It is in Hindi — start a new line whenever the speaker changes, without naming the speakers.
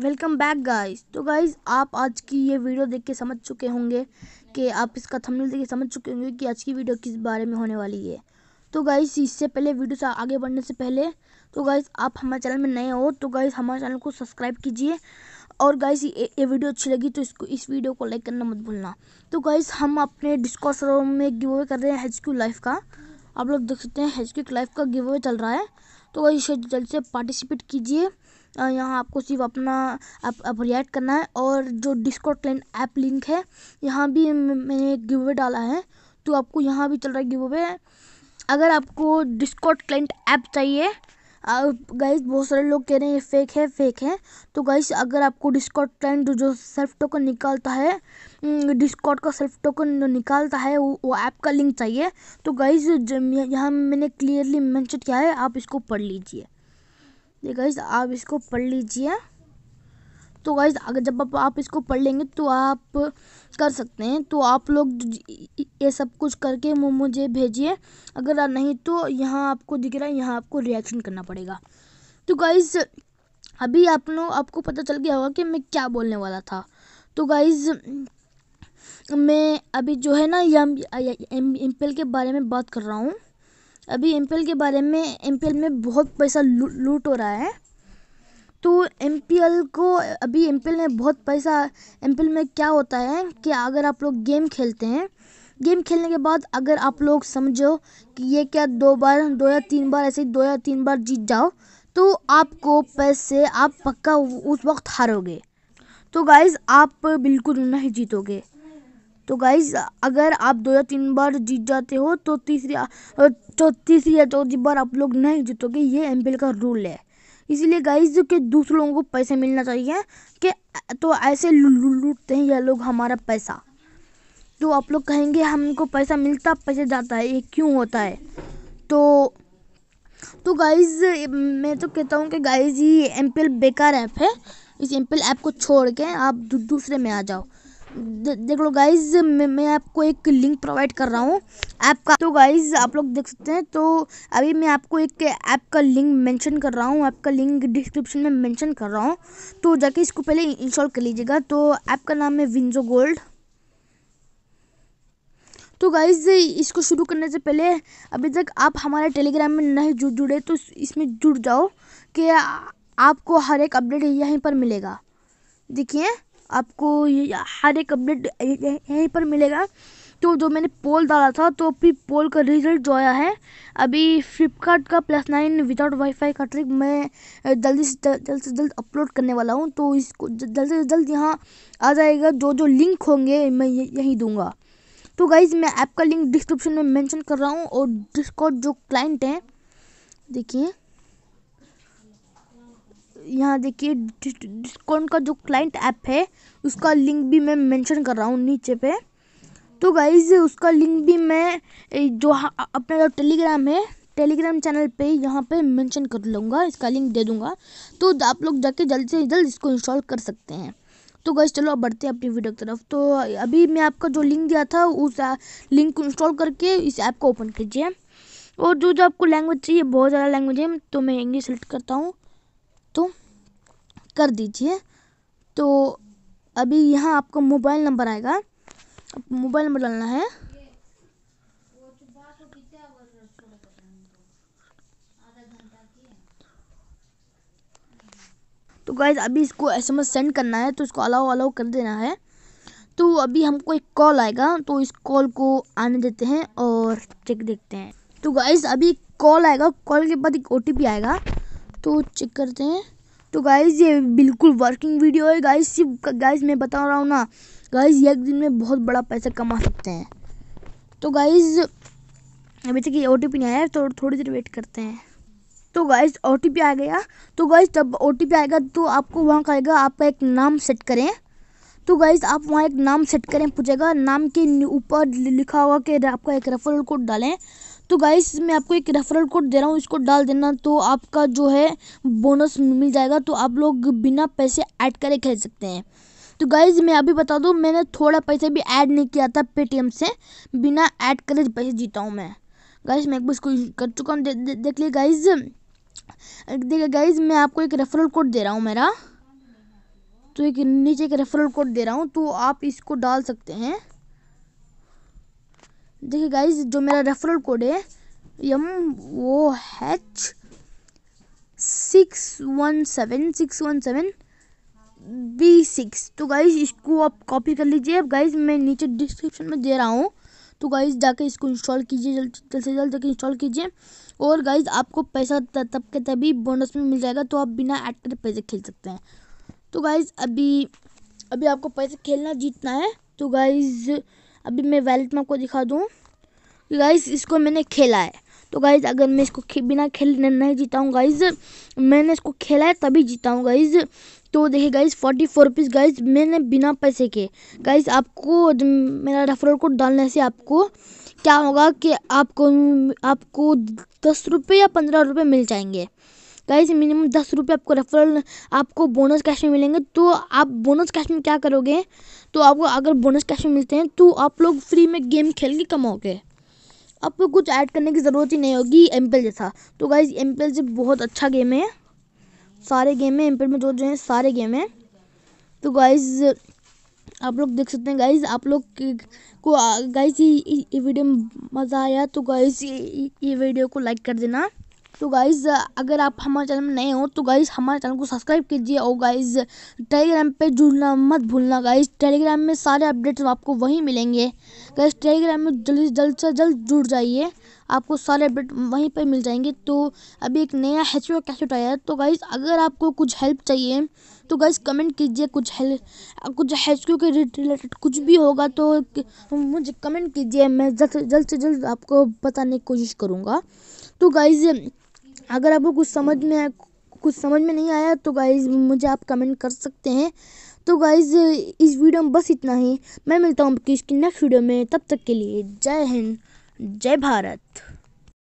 वेलकम बैक गाइस तो गाइस आप आज की ये वीडियो देख के समझ चुके होंगे कि आप इसका थंबनेल देख के समझ चुके होंगे कि आज की वीडियो किस बारे में होने वाली है तो गाइस इससे पहले वीडियो से आगे बढ़ने से पहले तो गाइस आप हमारे चैनल में नए हो तो गाइस हमारे चैनल को सब्सक्राइब कीजिए और गाइस ये, वीडियो अच्छी लगी तो इसको इस वीडियो को लाइक करना मत भूलना तो गाइस हम अपने डिस्कॉर्स रूम में गिव अवे कर रहे हैं एच क्यू लाइफ का आप लोग देख सकते हैं एच क्यू लाइफ का गिव अवे चल रहा है तो गाइस जल्द से पार्टिसिपेट कीजिए यहाँ आपको सिर्फ अपना आप रिएक्ट करना है और जो डिस्कॉट क्लैन ऐप लिंक है यहाँ भी मैंने एक गिव अवे डाला है तो आपको यहाँ भी चल रहा है गिव अवे अगर आपको डिस्कॉट क्लाइंट ऐप चाहिए गाइस बहुत सारे लोग कह रहे हैं ये फेक है फेक है तो गाइस अगर आपको डिस्कॉट क्लाइंट जो सेल्फ टोकन निकालता है डिस्कॉट का सेल्फ टोकन जो निकालता है वो, वो ऐप का लिंक चाहिए तो गाइस यहाँ मैंने क्लियरली मेंशन किया है आप इसको पढ़ लीजिए ये गाइज आप इसको पढ़ लीजिए तो गाइज अगर जब आप इसको पढ़ लेंगे तो आप कर सकते हैं तो आप लोग ये सब कुछ करके मुझे भेजिए अगर नहीं तो यहाँ आपको दिख रहा है यहाँ आपको रिएक्शन करना पड़ेगा तो गाइज़ अभी आप लोग आपको पता चल गया होगा कि मैं क्या बोलने वाला था तो गाइज़ मैं अभी जो है ना एम एम एल के बारे में बात कर रहा हूँ अभी एम के बारे में एम में बहुत पैसा लू, लूट हो रहा है तो एम को अभी एम में बहुत पैसा एम में क्या होता है कि अगर आप लोग गेम खेलते हैं गेम खेलने के बाद अगर आप लोग समझो कि ये क्या दो बार दो या तीन बार ऐसे दो या तीन बार जीत जाओ तो आपको पैसे आप पक्का उस वक्त हारोगे तो गाइज़ आप बिल्कुल नहीं जीतोगे तो गाइज अगर आप दो या तीन बार जीत जाते हो तो तीसरी तो तीसरी या चौथी बार आप लोग नहीं जीतोगे ये एम का रूल है इसीलिए गाइज के दूसरे लोगों को पैसे मिलना चाहिए कि तो ऐसे लूटते हैं ये लोग हमारा पैसा तो आप लोग कहेंगे हमको पैसा मिलता पैसे जाता है ये क्यों होता है तो तो गाइज मैं तो कहता हूँ कि गाइज ये एम बेकार ऐप है इस एम ऐप को छोड़ के आप दूसरे में आ जाओ देख लो गाइज मैं आपको एक लिंक प्रोवाइड कर रहा हूँ ऐप का तो गाइज आप लोग देख सकते हैं तो अभी मैं आपको एक ऐप का लिंक मेंशन कर रहा हूँ ऐप का लिंक डिस्क्रिप्शन में मेंशन कर रहा हूँ तो जाके इसको पहले इंस्टॉल कर लीजिएगा तो ऐप का नाम है विंजो गोल्ड तो गाइज इसको शुरू करने से पहले अभी तक आप हमारे टेलीग्राम में नहीं जुड़ जुड़े तो इसमें जुड़ जाओ कि आपको हर एक अपडेट यहीं पर मिलेगा देखिए आपको हर एक अपडेट यहीं पर मिलेगा तो जो मैंने पोल डाला था तो अभी पोल का रिजल्ट जो आया है अभी फ्लिपकार्ट का प्लस नाइन विदाउट वाईफाई का ट्रिक मैं जल्दी से जल्द से जल्द अपलोड करने वाला हूँ तो इसको जल्द से जल्द यहाँ आ जाएगा जो जो लिंक होंगे मैं यहीं दूंगा तो गाइज मैं ऐप का लिंक डिस्क्रिप्शन में मेंशन कर रहा हूँ और डिस्काउंट जो क्लाइंट हैं देखिए यहाँ देखिए डिस्काउंट का जो क्लाइंट ऐप है उसका लिंक भी मैं मेंशन कर रहा हूँ नीचे पे तो गाइज उसका लिंक भी मैं जो अपना जो टेलीग्राम है टेलीग्राम चैनल पे यहाँ पे मेंशन कर लूँगा इसका लिंक दे दूँगा तो आप लोग जाके जल्द से जल्द इसको इंस्टॉल कर सकते हैं तो गाइज चलो अब बढ़ते हैं अपनी वीडियो की तरफ तो अभी मैं आपका जो लिंक दिया था उस लिंक को इंस्टॉल करके इस ऐप को ओपन कीजिए और जो जो आपको लैंग्वेज चाहिए बहुत ज़्यादा लैंग्वेज है तो मैं इंग्लिश सेलेक्ट करता हूँ तो कर दीजिए तो अभी यहाँ आपको मोबाइल नंबर आएगा मोबाइल नंबर डालना है तो गाइज अभी इसको एसएमएस सेंड करना है तो इसको अलाउ अलाउ कर देना है तो अभी हमको एक कॉल आएगा तो इस कॉल को आने देते हैं और चेक देखते हैं तो गाइज अभी कॉल आएगा कॉल के बाद एक ओ आएगा तो चेक करते हैं तो गाइज ये बिल्कुल वर्किंग वीडियो है गाइज गाइज मैं बता रहा हूँ ना गाइज एक दिन में बहुत बड़ा पैसा कमा सकते हैं तो गाइज अभी तक ये ओ नहीं आया तो थोड़ी देर वेट करते हैं तो गाइज ओ आ गया तो गाइज जब ओ आएगा तो आपको वहाँ कहेगा आपका एक नाम सेट करें तो गाइज आप वहाँ एक नाम सेट करें पूछेगा नाम के ऊपर लिखा होगा कि आपका एक रेफरल कोड डालें तो गाइस मैं आपको एक रेफरल कोड दे रहा हूँ इसको डाल देना तो आपका जो है बोनस मिल जाएगा तो आप लोग बिना पैसे ऐड करे खेल सकते हैं तो गाइज मैं अभी बता दूँ मैंने थोड़ा पैसे भी ऐड नहीं किया था पेटीएम से बिना ऐड करे पैसे जीता हूँ मैं गाइज मैं एक बार इसको कर चुका हूँ दे, दे, देख लिए गाइज देखिए गाइज मैं आपको एक रेफरल कोड दे रहा हूँ मेरा तो एक नीचे एक रेफरल कोड दे रहा हूँ तो आप इसको डाल सकते हैं देखिए गाइज जो मेरा रेफरल कोड है M O H six one seven six one seven B six तो गाइज इसको आप कॉपी कर लीजिए अब गाइज मैं नीचे डिस्क्रिप्शन में दे रहा हूँ तो गाइज जाके इसको इंस्टॉल कीजिए जल्द जल्द से जल्द जाके इंस्टॉल कीजिए और गाइज आपको पैसा तब के तभी बोनस में मिल जाएगा तो आप बिना एड कर पैसे खेल सकते हैं तो गाइज अभी अभी आपको पैसे खेलना जीतना है तो गाइज़ अभी मैं वैलेट में आपको दिखा दूँ गाइज इसको मैंने खेला है तो गाइज अगर मैं इसको खे, बिना खेल नहीं जीता हूँ गाइज मैंने इसको खेला है तभी जीता हूँ गाइज तो देखिए guys forty four rupees guys मैंने बिना पैसे के गाइज आपको मेरा रेफरल कोड डालने से आपको क्या होगा कि आपको आपको दस रुपये या पंद्रह रुपये मिल जाएंगे गाइस मिनिमम दस रुपये आपको रेफरल आपको बोनस कैश में मिलेंगे तो आप बोनस कैश में क्या करोगे तो आपको अगर बोनस कैश में मिलते हैं तो आप लोग फ्री में गेम खेल के कमाओगे आपको कुछ ऐड करने की ज़रूरत ही नहीं होगी एम जैसा तो गाइज एम से बहुत अच्छा गेम है सारे गेम है एम में जो जो हैं सारे गेम हैं तो गाइज़ आप लोग देख सकते हैं गाइज आप लोग को गाइज ये वीडियो में मज़ा आया तो गाइज ये वीडियो को लाइक कर देना तो गाइज अगर आप हमारे चैनल में नए हो तो गाइज हमारे चैनल को सब्सक्राइब कीजिए और गाइज टेलीग्राम पे जुड़ना मत भूलना गाइज टेलीग्राम में सारे अपडेट्स आपको वहीं मिलेंगे गाइज टेलीग्राम में जल्दी जल्द से जल्द जुड़ जाइए आपको सारे अपडेट वहीं पर मिल जाएंगे तो अभी एक नया एच पी कैसे उठाया है तो गाइज अगर आपको कुछ हेल्प चाहिए तो गाइज कमेंट कीजिए कुछ हेल्प कुछ एच के रिलेटेड कुछ भी होगा तो मुझे कमेंट कीजिए मैं जल्द से जल्द से जल्द आपको बताने की कोशिश करूँगा तो गाइज़ अगर आपको कुछ समझ में आया कुछ समझ में नहीं आया तो गाइज मुझे आप कमेंट कर सकते हैं तो गाइज इस वीडियो में बस इतना ही मैं मिलता हूँ आपकी इसकी नेक्स्ट वीडियो में तब तक के लिए जय हिंद जय भारत